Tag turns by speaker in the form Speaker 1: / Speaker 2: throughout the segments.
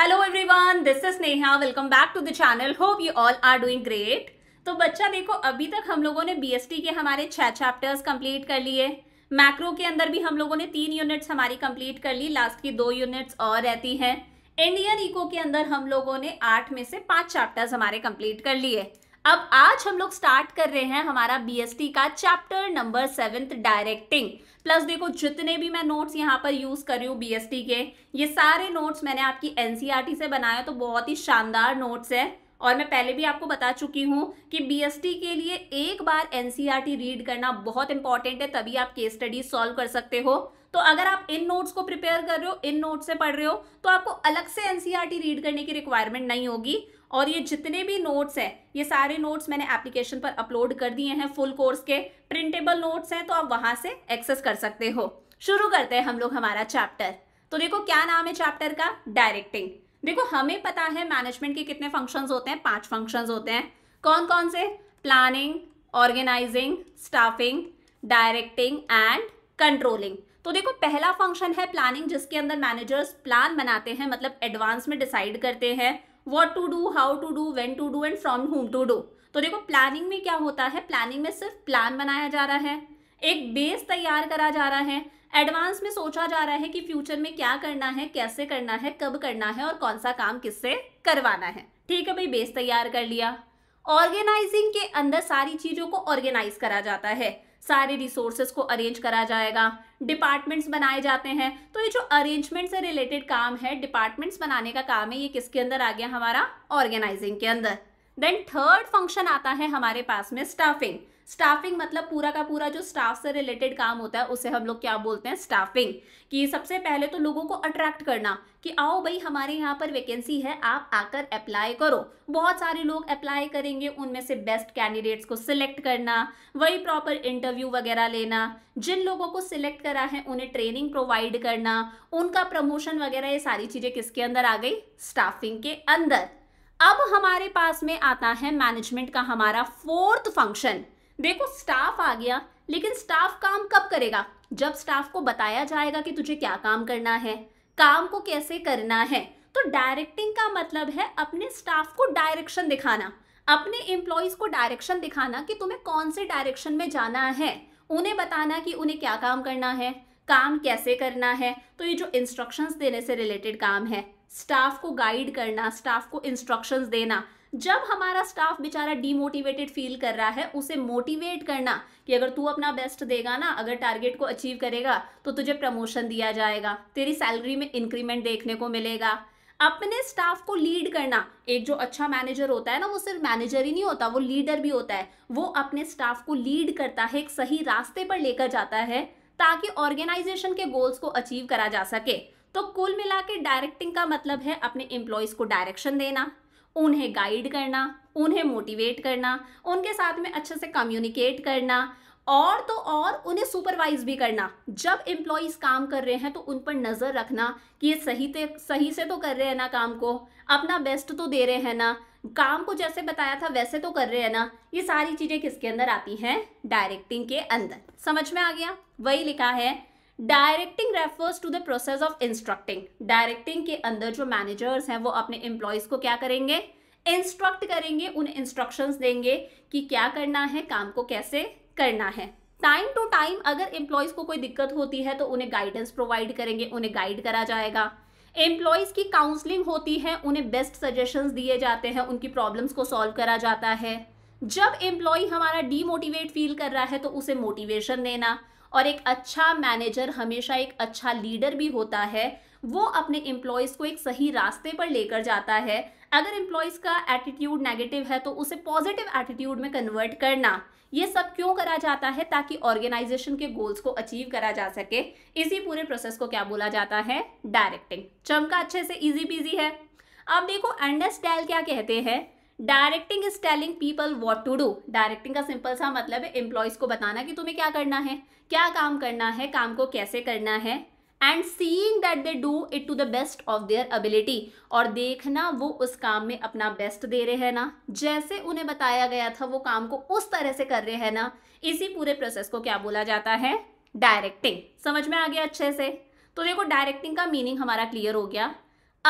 Speaker 1: Hello everyone this is Neha welcome back to the channel hope you all are doing great तो बच्चा देखो अभी तक हम लोगों ने बीएसटी के हमारे छह चैप्टर्स कंप्लीट कर लिए मैक्रो के अंदर भी हम लोगों ने तीन यूनिट्स हमारी कंप्लीट कर ली लास्ट की दो यूनिट्स और रहती हैं इंडियन इको के अंदर हम लोगों ने आठ में से पांच चैप्टर्स हमारे कंप्लीट कर लिए अब आज हम लोग स्टार्ट कर रहे हैं हमारा बी का chapter number seventh directing plus देखो जितने भी मैं नोट्स यहाँ पर यूज कर रही हूँ बी के ये सारे नोट्स मैंने आपकी एन e से बनाया तो बहुत ही शानदार नोट्स है और मैं पहले भी आपको बता चुकी हूँ कि बी के लिए एक बार एन रीड e करना बहुत इंपॉर्टेंट है तभी आप केस स्टडी सॉल्व कर सकते हो तो अगर आप इन नोट्स को प्रिपेयर कर रहे हो इन नोट्स से पढ़ रहे हो तो आपको अलग से एनसीआरटी रीड e करने की रिक्वायरमेंट नहीं होगी और ये जितने भी नोट्स हैं ये सारे नोट्स मैंने एप्लीकेशन पर अपलोड कर दिए हैं फुल कोर्स के प्रिंटेबल नोट्स हैं तो आप वहाँ से एक्सेस कर सकते हो शुरू करते हैं हम लोग हमारा चैप्टर तो देखो क्या नाम है चैप्टर का डायरेक्टिंग देखो हमें पता है मैनेजमेंट के कितने फंक्शंस होते हैं पांच फंक्शंस होते हैं कौन कौन से planning organising staffing directing and controlling तो देखो पहला फंक्शन है प्लानिंग जिसके अंदर मैनेजर्स प्लान बनाते हैं मतलब एडवांस में डिसाइड करते हैं what to do how to do when to do and from home to do तो देखो प्लानिंग में क्या होता है प्लानिंग में सिर्फ प्लान बनाया जा रहा है एक बेस तैयार करा जा रहा है एडवांस में सोचा जा रहा है कि फ्यूचर में क्या करना है कैसे करना है कब करना है और कौन सा काम किससे करवाना है ठीक है भाई बेस तैयार कर लिया ऑर्गेनाइजिंग के अंदर सारी चीज़ों को ऑर्गेनाइज करा जाता है सारे रिसोर्सेज को अरेंज करा जाएगा डिपार्टमेंट्स बनाए जाते हैं तो ये जो अरेंजमेंट से रिलेटेड काम है डिपार्टमेंट्स बनाने का काम है ये किसके अंदर आ गया हमारा ऑर्गेनाइजिंग के अंदर देन थर्ड फंक्शन आता है हमारे पास में स्टाफिंग स्टाफिंग मतलब पूरा का पूरा जो स्टाफ से रिलेटेड काम होता है उसे हम लोग क्या बोलते हैं स्टाफिंग कि सबसे पहले तो लोगों को अट्रैक्ट करना कि आओ भाई हमारे यहाँ पर वैकेंसी है आप आकर अप्लाई करो बहुत सारे लोग अप्लाई करेंगे उनमें से बेस्ट कैंडिडेट्स को सिलेक्ट करना वही प्रॉपर इंटरव्यू वगैरह लेना जिन लोगों को सिलेक्ट करा है उन्हें ट्रेनिंग प्रोवाइड करना उनका प्रमोशन वगैरह ये सारी चीज़ें किसके अंदर आ गई स्टाफिंग के अंदर अब हमारे पास में आता है मैनेजमेंट का हमारा फोर्थ फंक्शन देखो स्टाफ आ गया लेकिन स्टाफ काम कब करेगा जब स्टाफ को बताया जाएगा कि तुझे क्या काम करना है काम को कैसे करना है तो डायरेक्टिंग का मतलब है अपने स्टाफ को डायरेक्शन दिखाना अपने एम्प्लॉयज को डायरेक्शन दिखाना कि तुम्हें कौन से डायरेक्शन में जाना है उन्हें बताना कि उन्हें क्या काम करना है काम कैसे करना है तो ये जो इंस्ट्रक्शंस देने से रिलेटेड काम है स्टाफ को गाइड करना स्टाफ को इंस्ट्रक्शंस देना जब हमारा स्टाफ बेचारा डीमोटिवेटेड फील कर रहा है उसे मोटिवेट करना कि अगर तू अपना बेस्ट देगा ना अगर टारगेट को अचीव करेगा तो तुझे प्रमोशन दिया जाएगा तेरी सैलरी में इंक्रीमेंट देखने को मिलेगा अपने स्टाफ को लीड करना एक जो अच्छा मैनेजर होता है ना वो सिर्फ मैनेजर ही नहीं होता वो लीडर भी होता है वो अपने स्टाफ को लीड करता है एक सही रास्ते पर लेकर जाता है ताकि ऑर्गेनाइजेशन के गोल्स को अचीव करा जा सके तो कुल मिला के डायरेक्टिंग का मतलब है अपने एम्प्लॉयज़ को डायरेक्शन देना उन्हें गाइड करना उन्हें मोटिवेट करना उनके साथ में अच्छे से कम्युनिकेट करना और तो और उन्हें सुपरवाइज भी करना जब एम्प्लॉयज़ काम कर रहे हैं तो उन पर नज़र रखना कि ये सही से सही से तो कर रहे हैं ना काम को अपना बेस्ट तो दे रहे हैं ना काम को जैसे बताया था वैसे तो कर रहे हैं ना ये सारी चीज़ें किसके अंदर आती हैं डायरेक्टिंग के अंदर समझ में आ गया वही लिखा है directing refers to the process of instructing directing के अंदर जो मैनेजर्स हैं वो अपने एम्प्लॉयज को क्या करेंगे इंस्ट्रक्ट करेंगे उन इंस्ट्रक्शंस देंगे कि क्या करना है काम को कैसे करना है टाइम टू टाइम अगर एम्प्लॉयज़ को कोई दिक्कत होती है तो उन्हें गाइडेंस प्रोवाइड करेंगे उन्हें गाइड करा जाएगा एम्प्लॉयज़ की काउंसलिंग होती है उन्हें बेस्ट सजेशंस दिए जाते हैं उनकी प्रॉब्लम्स को सॉल्व करा जाता है जब एम्प्लॉय हमारा डीमोटिवेट फील कर रहा है तो उसे मोटिवेशन देना और एक अच्छा मैनेजर हमेशा एक अच्छा लीडर भी होता है वो अपने एम्प्लॉयज़ को एक सही रास्ते पर लेकर जाता है अगर एम्प्लॉयज़ का एटीट्यूड नेगेटिव है तो उसे पॉजिटिव एटीट्यूड में कन्वर्ट करना ये सब क्यों करा जाता है ताकि ऑर्गेनाइजेशन के गोल्स को अचीव करा जा सके इसी पूरे प्रोसेस को क्या बोला जाता है डायरेक्टिंग चमका अच्छे से इजी पीजी है अब देखो टैल क्या कहते हैं directing is telling people what to do directing का सिंपल सा मतलब है एम्प्लॉयज़ को बताना कि तुम्हें क्या करना है क्या काम करना है काम को कैसे करना है and seeing that they do it to the best of their ability और देखना वो उस काम में अपना बेस्ट दे रहे हैं ना जैसे उन्हें बताया गया था वो काम को उस तरह से कर रहे हैं ना इसी पूरे प्रोसेस को क्या बोला जाता है डायरेक्टिंग समझ में आ गया अच्छे से तो देखो डायरेक्टिंग का मीनिंग हमारा क्लियर हो गया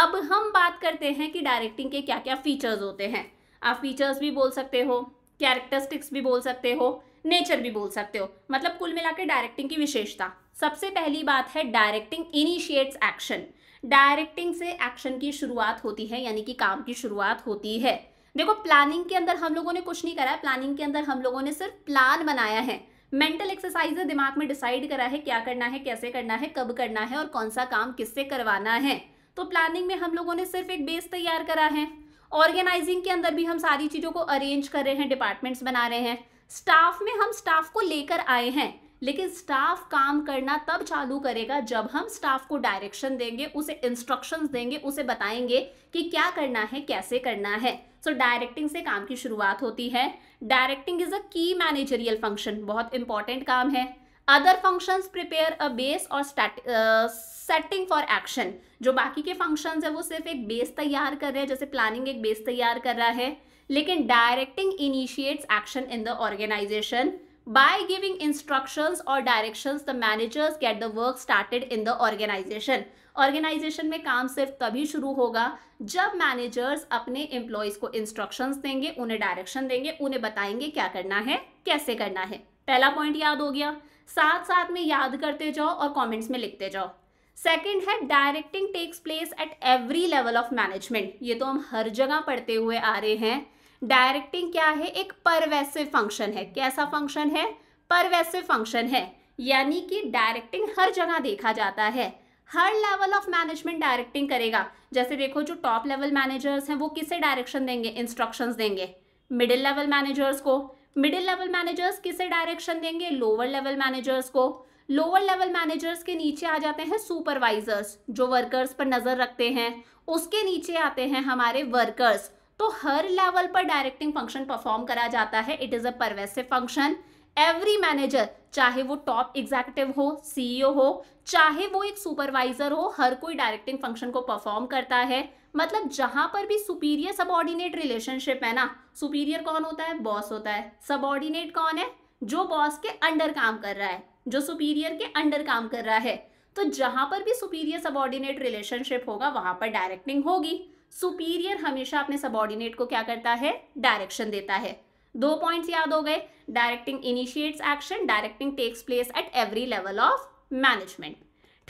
Speaker 1: अब हम बात करते हैं कि डायरेक्टिंग के क्या क्या फीचर्स होते हैं आप फीचर्स भी बोल सकते हो कैरेक्टरिस्टिक्स भी बोल सकते हो नेचर भी बोल सकते हो मतलब कुल मिलाकर डायरेक्टिंग की विशेषता सबसे पहली बात है डायरेक्टिंग इनिशिएट्स एक्शन डायरेक्टिंग से एक्शन की शुरुआत होती है यानी कि काम की शुरुआत होती है देखो प्लानिंग के अंदर हम लोगों ने कुछ नहीं करा है प्लानिंग के अंदर हम लोगों ने सिर्फ प्लान बनाया है मेंटल एक्सरसाइज है दिमाग में डिसाइड करा है क्या करना है कैसे करना है कब करना है और कौन सा काम किससे करवाना है तो प्लानिंग में हम लोगों ने सिर्फ एक बेस तैयार करा है ऑर्गेनाइजिंग के अंदर भी हम सारी चीज़ों को अरेंज कर रहे हैं डिपार्टमेंट्स बना रहे हैं स्टाफ में हम स्टाफ को लेकर आए हैं लेकिन स्टाफ काम करना तब चालू करेगा जब हम स्टाफ को डायरेक्शन देंगे उसे इंस्ट्रक्शंस देंगे उसे बताएंगे कि क्या करना है कैसे करना है सो so, डायरेक्टिंग से काम की शुरुआत होती है डायरेक्टिंग इज अ की मैनेजरियल फंक्शन बहुत इंपॉर्टेंट काम है other functions prepare a base और सेटिंग फॉर एक्शन जो बाकी के फंक्शंस है वो सिर्फ एक बेस तैयार कर रहे हैं जैसे प्लानिंग एक बेस तैयार कर रहा है लेकिन directing initiates action in the organisation by giving instructions और directions the managers get the work started in the organisation organisation में काम सिर्फ तभी शुरू होगा जब मैनेजर्स अपने एम्प्लॉयज़ को इंस्ट्रक्शंस देंगे उन्हें डायरेक्शन देंगे उन्हें बताएंगे क्या करना है कैसे करना है पहला पॉइंट याद हो गया साथ साथ में याद करते जाओ और कमेंट्स में लिखते जाओ सेकंड है directing takes place at every level of management ये तो हम हर जगह पढ़ते हुए आ रहे हैं डायरेक्टिंग क्या है एक परवेसिव फंक्शन है कैसा फंक्शन है परवेसिव फंक्शन है यानी कि डायरेक्टिंग हर जगह देखा जाता है हर लेवल ऑफ मैनेजमेंट डायरेक्टिंग करेगा जैसे देखो जो टॉप लेवल मैनेजर्स हैं वो किसे डायरेक्शन देंगे इंस्ट्रक्शंस देंगे मिडिल लेवल मैनेजर्स को मिडिल लेवल मैनेजर्स किसे डायरेक्शन देंगे लोअर लेवल मैनेजर्स को लोअर लेवल मैनेजर्स के नीचे आ जाते हैं सुपरवाइजर्स जो वर्कर्स पर नजर रखते हैं उसके नीचे आते हैं हमारे वर्कर्स तो हर लेवल पर डायरेक्टिंग फंक्शन परफॉर्म करा जाता है it is a pervasive function every manager चाहे वो टॉप एग्जीक्यूटिव हो सीईओ हो चाहे वो एक सुपरवाइजर हो हर कोई डायरेक्टिंग फंक्शन को परफॉर्म करता है मतलब जहां पर भी सुपीरियर सबॉर्डिनेट रिलेशनशिप है ना सुपीरियर कौन होता है बॉस होता है सबॉर्डिनेट कौन है जो बॉस के अंडर काम कर रहा है जो सुपीरियर के अंडर काम कर रहा है तो जहां पर भी सुपीरियर सबॉर्डिनेट रिलेशनशिप होगा वहां पर डायरेक्टिंग होगी सुपीरियर हमेशा अपने सबॉर्डिनेट को क्या करता है डायरेक्शन देता है दो पॉइंट्स याद हो गए directing initiates action directing takes place at every level of management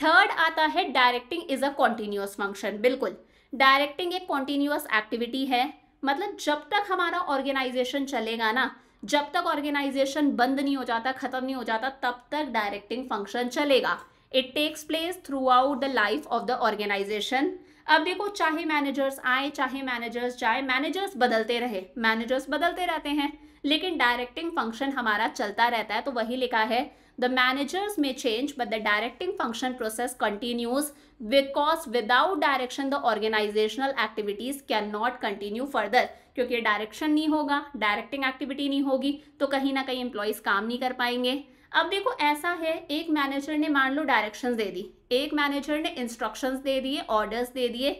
Speaker 1: third आता है directing is a continuous function बिल्कुल डायरेक्टिंग एक कॉन्टिन्यूस एक्टिविटी है मतलब जब तक हमारा ऑर्गेनाइजेशन चलेगा ना जब तक ऑर्गेनाइजेशन बंद नहीं हो जाता खत्म नहीं हो जाता तब तक डायरेक्टिंग फंक्शन चलेगा it takes place throughout the life of the organisation अब देखो चाहे मैनेजर्स आए चाहे मैनेजर्स जाए मैनेजर्स बदलते रहे मैनेजर्स बदलते रहते हैं लेकिन डायरेक्टिंग फंक्शन हमारा चलता रहता है तो वही लिखा है The managers may change, but the directing function process continues because without direction the organizational activities cannot continue further. क्योंकि डायरेक्शन नहीं होगा डायरेक्टिंग एक्टिविटी नहीं होगी तो कहीं ना कहीं एम्प्लॉयज काम नहीं कर पाएंगे अब देखो ऐसा है एक मैनेजर ने मान लो डायरेक्शन दे दी एक मैनेजर ने इंस्ट्रक्शंस दे दिए ऑर्डर्स दे दिए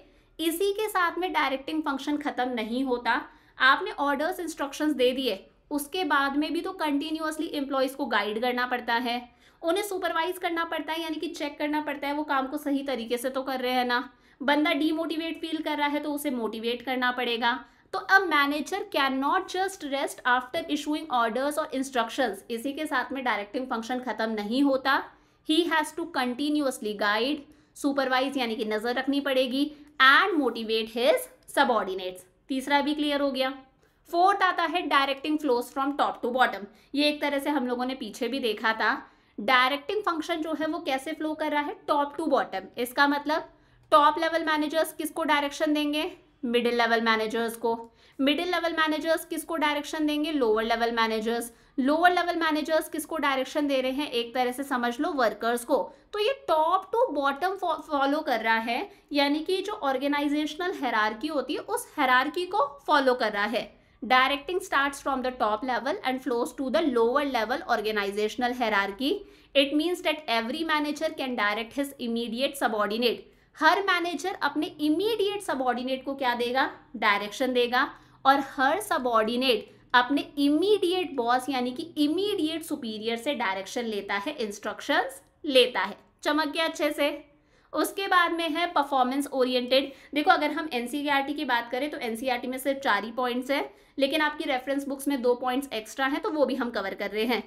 Speaker 1: इसी के साथ में डायरेक्टिंग फंक्शन खत्म नहीं होता आपने ऑर्डर्स इंस्ट्रक्शंस दे दिए उसके बाद में भी तो कंटिन्यूसली एम्प्लॉयज़ को गाइड करना पड़ता है उन्हें सुपरवाइज करना पड़ता है यानी कि चेक करना पड़ता है वो काम को सही तरीके से तो कर रहे हैं ना बंदा डीमोटिवेट फील कर रहा है तो उसे मोटिवेट करना पड़ेगा तो अब manager can not just rest after issuing orders और इंस्ट्रक्शंस इसी के साथ में डायरेक्टिंग फंक्शन खत्म नहीं होता he has to continuously guide supervise यानी कि नज़र रखनी पड़ेगी एंड मोटिवेट हिज सबॉर्डिनेट्स तीसरा भी क्लियर हो गया फोर्थ आता है directing flows from top to bottom ये एक तरह से हम लोगों ने पीछे भी देखा था डायरेक्टिंग फंक्शन जो है वो कैसे फ्लो कर रहा है टॉप टू बॉटम इसका मतलब टॉप लेवल मैनेजर्स किसको डायरेक्शन देंगे मिडिल लेवल मैनेजर्स को मिडिल लेवल मैनेजर्स किसको डायरेक्शन देंगे lower level managers lower level managers किसको डायरेक्शन दे रहे हैं एक तरह से समझ लो वर्कर्स को तो ये टॉप टू बॉटम फॉलो कर रहा है यानी कि जो ऑर्गेनाइजेशनल हैरारकी होती है उस हैरारकी को फॉलो कर रहा है Directing starts from the top level and flows to the lower level organizational hierarchy. It means that every manager can direct his immediate subordinate. हर मैनेजर अपने इमीडिएट सबॉर्डिनेट को क्या देगा डायरेक्शन देगा और हर सबॉर्डिनेट अपने इमीडिएट बॉस यानी कि इमीडिएट सुपीरियर से डायरेक्शन लेता है इंस्ट्रक्शंस लेता है चमक गया अच्छे से उसके बाद में है परफॉर्मेंस ओरिएंटेड देखो अगर हम एनसीईआरटी e की बात करें तो एनसीईआरटी e में सिर्फ चार ही पॉइंट्स है लेकिन आपकी रेफरेंस बुक्स में दो पॉइंट्स एक्स्ट्रा हैं तो वो भी हम कवर कर रहे हैं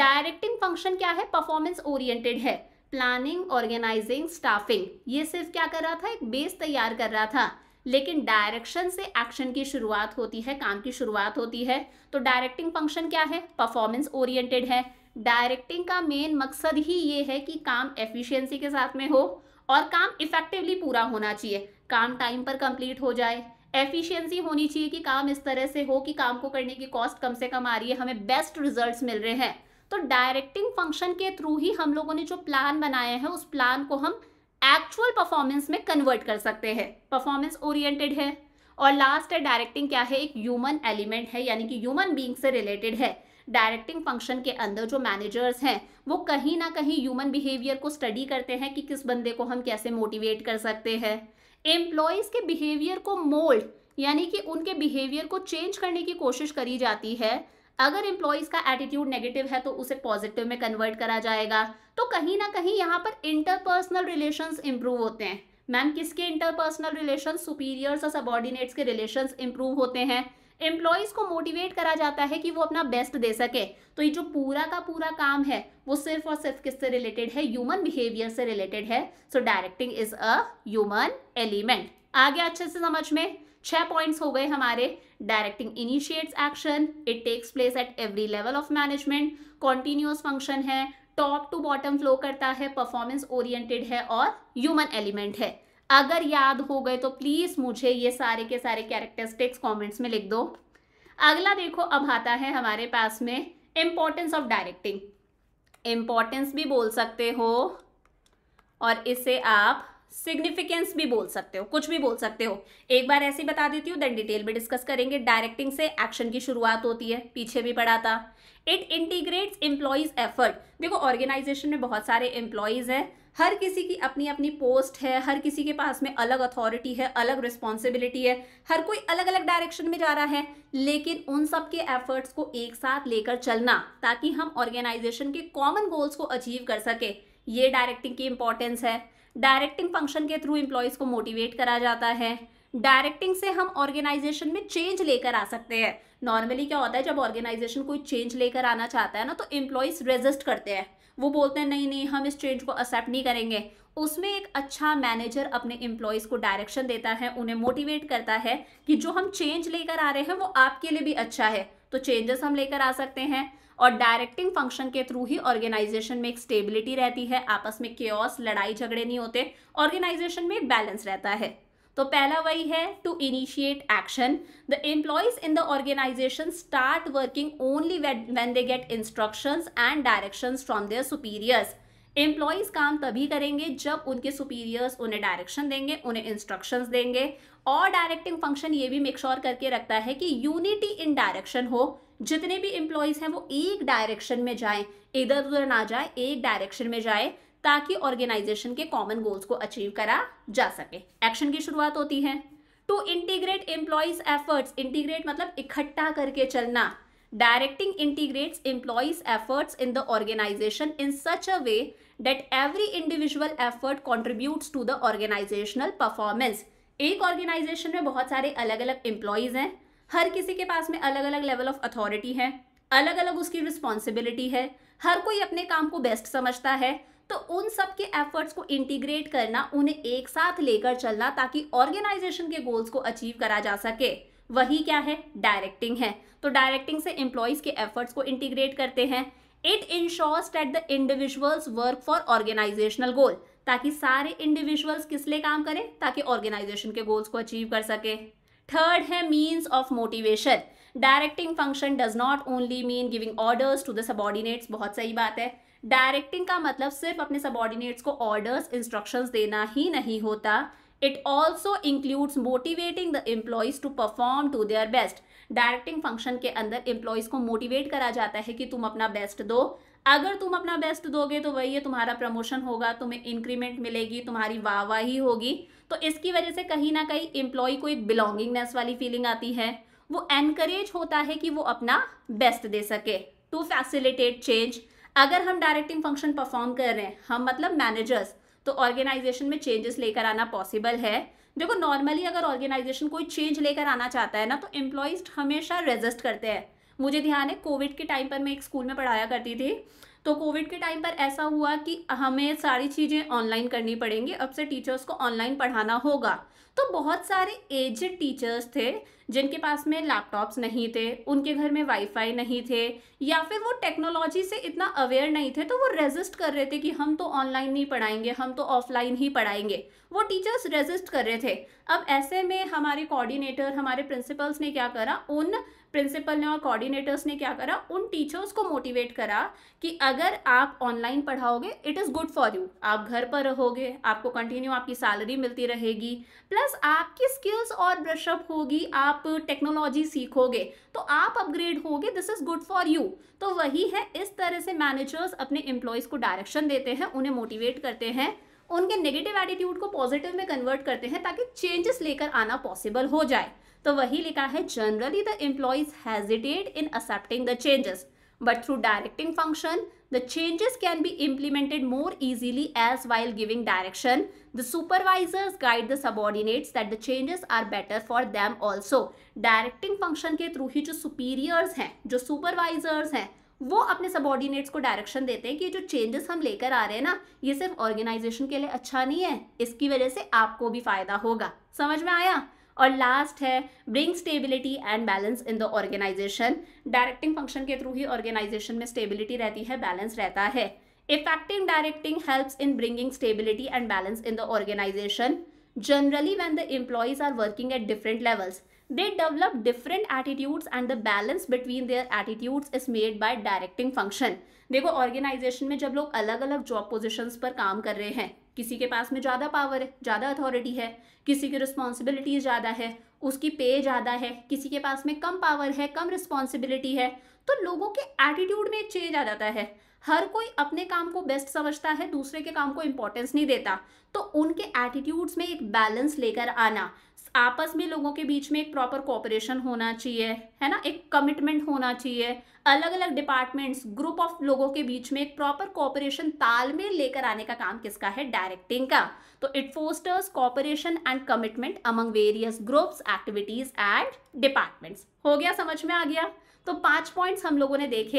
Speaker 1: डायरेक्टिंग फंक्शन क्या है परफॉर्मेंस ओरिएंटेड है प्लानिंग ऑर्गेनाइजिंग स्टाफिंग ये सिर्फ क्या कर रहा था एक बेस तैयार कर रहा था लेकिन डायरेक्शन से एक्शन की शुरुआत होती है काम की शुरुआत होती है तो डायरेक्टिंग फंक्शन क्या है परफॉर्मेंस ओरिएंटेड है डायरेक्टिंग का मेन मकसद ही ये है कि काम एफिशिएंसी के साथ में हो और काम इफेक्टिवली पूरा होना चाहिए काम टाइम पर कंप्लीट हो जाए एफिशिएंसी होनी चाहिए कि काम इस तरह से हो कि काम को करने की कॉस्ट कम से कम आ रही है हमें बेस्ट रिजल्ट्स मिल रहे हैं तो डायरेक्टिंग फंक्शन के थ्रू ही हम लोगों ने जो प्लान बनाए हैं उस प्लान को हम एक्चुअल परफॉर्मेंस में कन्वर्ट कर सकते हैं परफॉर्मेंस ओरिएंटेड है और लास्ट है डायरेक्टिंग क्या है एक ह्यूमन एलिमेंट है यानी कि ह्यूमन बींग से रिलेटेड है डायरेक्टिंग फंक्शन के अंदर जो मैनेजर्स हैं वो कहीं ना कहीं ह्यूमन बिहेवियर को स्टडी करते हैं कि किस बंदे को हम कैसे मोटिवेट कर सकते हैं एम्प्लॉयज़ के बिहेवियर को मोल्ड यानी कि उनके बिहेवियर को चेंज करने की कोशिश करी जाती है अगर एम्प्लॉयज़ का एटीट्यूड नेगेटिव है तो उसे पॉजिटिव में कन्वर्ट करा जाएगा तो कहीं ना कहीं यहाँ पर इंटरपर्सनल रिलेशंस इंप्रूव होते हैं मैम किसके इंटरपर्सनल रिलेशन सुपीरियर्स और सबॉर्डिनेट्स के रिलेशंस इंप्रूव होते हैं एम्प्लॉयज़ को मोटिवेट करा जाता है कि वो अपना बेस्ट दे सके तो ये जो पूरा का पूरा काम है वो सिर्फ और सिर्फ किससे रिलेटेड है ह्यूमन बिहेवियर से रिलेटेड है so directing is a human element आगे अच्छे से समझ में छह पॉइंट्स हो गए हमारे directing initiates action it takes place at every level of management continuous function है टॉप टू बॉटम फ्लो करता है परफॉर्मेंस ओरिएंटेड है और ह्यूमन एलिमेंट है अगर याद हो गए तो प्लीज़ मुझे ये सारे के सारे कैरेक्टरिस्टिक्स कमेंट्स में लिख दो अगला देखो अब आता है हमारे पास में इम्पोर्टेंस ऑफ डायरेक्टिंग इम्पोर्टेंस भी बोल सकते हो और इसे आप सिग्निफिकेंस भी बोल सकते हो कुछ भी बोल सकते हो एक बार ऐसे बता देती हूँ देन डिटेल में डिस्कस करेंगे डायरेक्टिंग से एक्शन की शुरुआत होती है पीछे भी पढ़ा था इट इंटीग्रेट्स एम्प्लॉयज़ एफर्ट देखो ऑर्गेनाइजेशन में बहुत सारे एम्प्लॉयज़ हैं हर किसी की अपनी अपनी पोस्ट है हर किसी के पास में अलग अथॉरिटी है अलग रिस्पॉन्सिबिलिटी है हर कोई अलग अलग डायरेक्शन में जा रहा है लेकिन उन सब के एफर्ट्स को एक साथ लेकर चलना ताकि हम ऑर्गेनाइजेशन के कॉमन गोल्स को अचीव कर सके ये डायरेक्टिंग की इंपॉर्टेंस है डायरेक्टिंग फंक्शन के थ्रू इम्प्लॉयज़ को मोटिवेट करा जाता है डायरेक्टिंग से हम ऑर्गेनाइजेशन में चेंज लेकर आ सकते हैं नॉर्मली क्या होता है जब ऑर्गेनाइजेशन कोई चेंज लेकर आना चाहता है ना तो एम्प्लॉयज़ रेजिस्ट करते हैं वो बोलते हैं नहीं नहीं हम इस चेंज को एक्सेप्ट नहीं करेंगे उसमें एक अच्छा मैनेजर अपने इम्प्लॉयज़ को डायरेक्शन देता है उन्हें मोटिवेट करता है कि जो हम चेंज लेकर आ रहे हैं वो आपके लिए भी अच्छा है तो चेंजेस हम लेकर आ सकते हैं और डायरेक्टिंग फंक्शन के थ्रू ही ऑर्गेनाइजेशन में एक स्टेबिलिटी रहती है आपस में क्योस लड़ाई झगड़े नहीं होते ऑर्गेनाइजेशन में एक बैलेंस रहता है तो पहला वही है to initiate action the employees in the organisation start working only when they get instructions and directions from their superiors employees काम तभी करेंगे जब उनके सुपीरियर्स उन्हें डायरेक्शन देंगे उन्हें इंस्ट्रक्शंस देंगे और डायरेक्टिंग फंक्शन ये भी मेक श्योर करके रखता है कि यूनिटी इन डायरेक्शन हो जितने भी एम्प्लॉयज़ हैं वो एक डायरेक्शन में जाएं इधर उधर ना जाए एक डायरेक्शन में जाए ताकि ऑर्गेनाइजेशन के कॉमन गोल्स को अचीव करा जा सके एक्शन की शुरुआत होती है to integrate employees efforts integrate मतलब इकट्ठा करके चलना directing integrates employees efforts in the organisation in such a way that every individual effort contributes to the organisational performance एक ऑर्गेनाइजेशन में बहुत सारे अलग अलग एम्प्लॉयज हैं हर किसी के पास में अलग अलग लेवल ऑफ अथॉरिटी है अलग अलग उसकी रिस्पॉन्सिबिलिटी है हर कोई अपने काम को बेस्ट समझता है तो उन सब के एफर्ट्स को इंटीग्रेट करना उन्हें एक साथ लेकर चलना ताकि ऑर्गेनाइजेशन के गोल्स को अचीव करा जा सके वही क्या है डायरेक्टिंग है तो डायरेक्टिंग से एम्प्लॉयज़ के एफर्ट्स को इंटीग्रेट करते हैं it ensures that the individuals work for organisational goal ताकि सारे इंडिविजुअल्स किस लिए काम करें ताकि ऑर्गेनाइजेशन के गोल्स को अचीव कर सके थर्ड है means of motivation directing function does not only mean giving orders to the subordinates बहुत सही बात है डायरेक्टिंग का मतलब सिर्फ अपने सबॉर्डिनेट्स को ऑर्डर्स इंस्ट्रक्शंस देना ही नहीं होता it also includes motivating the employees to perform to their best directing function के अंदर एम्प्लॉयज़ को मोटिवेट करा जाता है कि तुम अपना बेस्ट दो अगर तुम अपना बेस्ट दोगे तो वही है तुम्हारा प्रमोशन होगा तुम्हें इंक्रीमेंट मिलेगी तुम्हारी वाहवाही होगी तो इसकी वजह से कहीं ना कहीं एम्प्लॉय को एक बिलोंगिंगनेस वाली फीलिंग आती है वो एनकरेज होता है कि वो अपना बेस्ट दे सके टू फैसिलिटेट चेंज अगर हम डायरेक्टिंग फंक्शन परफॉर्म कर रहे हैं हम मतलब मैनेजर्स तो ऑर्गेनाइजेशन में चेंजेस लेकर आना पॉसिबल है देखो नॉर्मली अगर ऑर्गेनाइजेशन कोई चेंज लेकर आना चाहता है ना तो एम्प्लॉयज हमेशा रेजिस्ट करते हैं मुझे ध्यान है कोविड के टाइम पर मैं एक स्कूल में पढ़ाया करती थी तो कोविड के टाइम पर ऐसा हुआ कि हमें सारी चीज़ें ऑनलाइन करनी पड़ेंगी अब से टीचर्स को ऑनलाइन पढ़ाना होगा तो बहुत सारे एजड टीचर्स थे जिनके पास में लैपटॉप्स नहीं थे उनके घर में वाईफाई नहीं थे या फिर वो टेक्नोलॉजी से इतना अवेयर नहीं थे तो वो रेजिस्ट कर रहे थे कि हम तो ऑनलाइन नहीं पढ़ाएंगे हम तो ऑफलाइन ही पढ़ाएंगे वो टीचर्स रेजिस्ट कर रहे थे अब ऐसे में हमारे कोऑर्डिनेटर हमारे प्रिंसिपल्स ने क्या करा उन प्रिंसिपल ने और कोऑर्डिनेटर्स ने क्या करा उन टीचर्स को मोटिवेट करा कि अगर आप ऑनलाइन पढ़ाओगे it is good for you आप घर पर रहोगे आपको कंटिन्यू आपकी सैलरी मिलती रहेगी प्लस आपकी स्किल्स और ब्रशअप होगी आप आप टेक्नोलॉजी सीखोगे तो आप अपग्रेड होगे this is good for you तो वही है इस तरह से मैनेजर्स अपने एम्प्लॉयज़ को डायरेक्शन देते हैं उन्हें मोटिवेट करते हैं उनके नेगेटिव एटीट्यूड को पॉजिटिव में कन्वर्ट करते हैं ताकि चेंजेस लेकर आना पॉसिबल हो जाए तो वही लिखा है generally the employees hesitate in accepting the changes but through directing function, the changes can be implemented more easily as while giving direction. The supervisors guide the subordinates that the changes are better for them also. Directing function ke through hi jo superiors hain jo supervisors hain वो अपने subordinates को direction देते हैं कि जो changes हम लेकर आ रहे हैं ना ये सिर्फ ऑर्गेनाइजेशन के लिए अच्छा नहीं है इसकी वजह से आपको भी फायदा होगा समझ में आया और लास्ट है bring stability and balance in the organisation directing function के थ्रू ही ऑर्गेनाइजेशन में स्टेबिलिटी रहती है बैलेंस रहता है effective directing helps in bringing stability and balance in the organisation generally when the employees are working at different levels they develop different attitudes and the balance between their attitudes is made by directing function देखो organisation में जब लोग अलग अलग job position पर काम कर रहे हैं किसी के पास में ज़्यादा पावर है ज़्यादा अथॉरिटी है किसी की रिस्पॉन्सिबिलिटी ज़्यादा है उसकी पे ज़्यादा है किसी के पास में कम पावर है कम रिस्पॉन्सिबिलिटी है तो लोगों के एटीट्यूड में चेंज आ जाता है हर कोई अपने काम को बेस्ट समझता है दूसरे के काम को इम्पोर्टेंस नहीं देता तो उनके एटीट्यूड्स में एक बैलेंस लेकर आना आपस में लोगों के बीच में एक प्रॉपर कॉपरेशन होना चाहिए है ना एक कमिटमेंट होना चाहिए अलग अलग डिपार्टमेंट्स ग्रुप ऑफ लोगों के बीच में एक प्रॉपर कॉपरेशन तालमेल लेकर आने का काम किसका है डायरेक्टिंग का तो it fosters cooperation and commitment among various groups activities and departments हो गया समझ में आ गया तो पांच पॉइंट्स हम लोगों ने देखे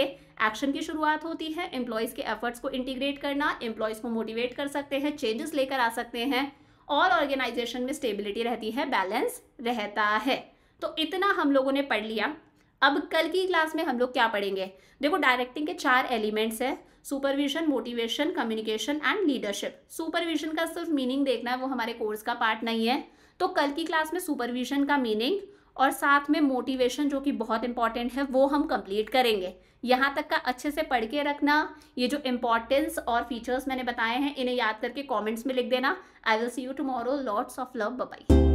Speaker 1: एक्शन की शुरुआत होती है एम्प्लॉयज़ के एफर्ट्स को इंटीग्रेट करना एम्प्लॉयज़ को मोटिवेट कर सकते हैं चेंजेस लेकर आ सकते हैं और ऑर्गेनाइजेशन में स्टेबिलिटी रहती है बैलेंस रहता है तो इतना हम लोगों ने पढ़ लिया अब कल की क्लास में हम लोग क्या पढ़ेंगे देखो डायरेक्टिंग के चार एलिमेंट्स हैं supervision motivation communication and leadership supervision का सिर्फ मीनिंग देखना है वो हमारे कोर्स का पार्ट नहीं है तो कल की क्लास में सुपरविजन का मीनिंग और साथ में मोटिवेशन जो कि बहुत इंपॉर्टेंट है वो हम कंप्लीट करेंगे यहाँ तक का अच्छे से पढ़ के रखना ये जो इंपॉर्टेंस और फीचर्स मैंने बताए हैं इन्हें याद करके कमेंट्स में लिख देना I will see you tomorrow lots of love bye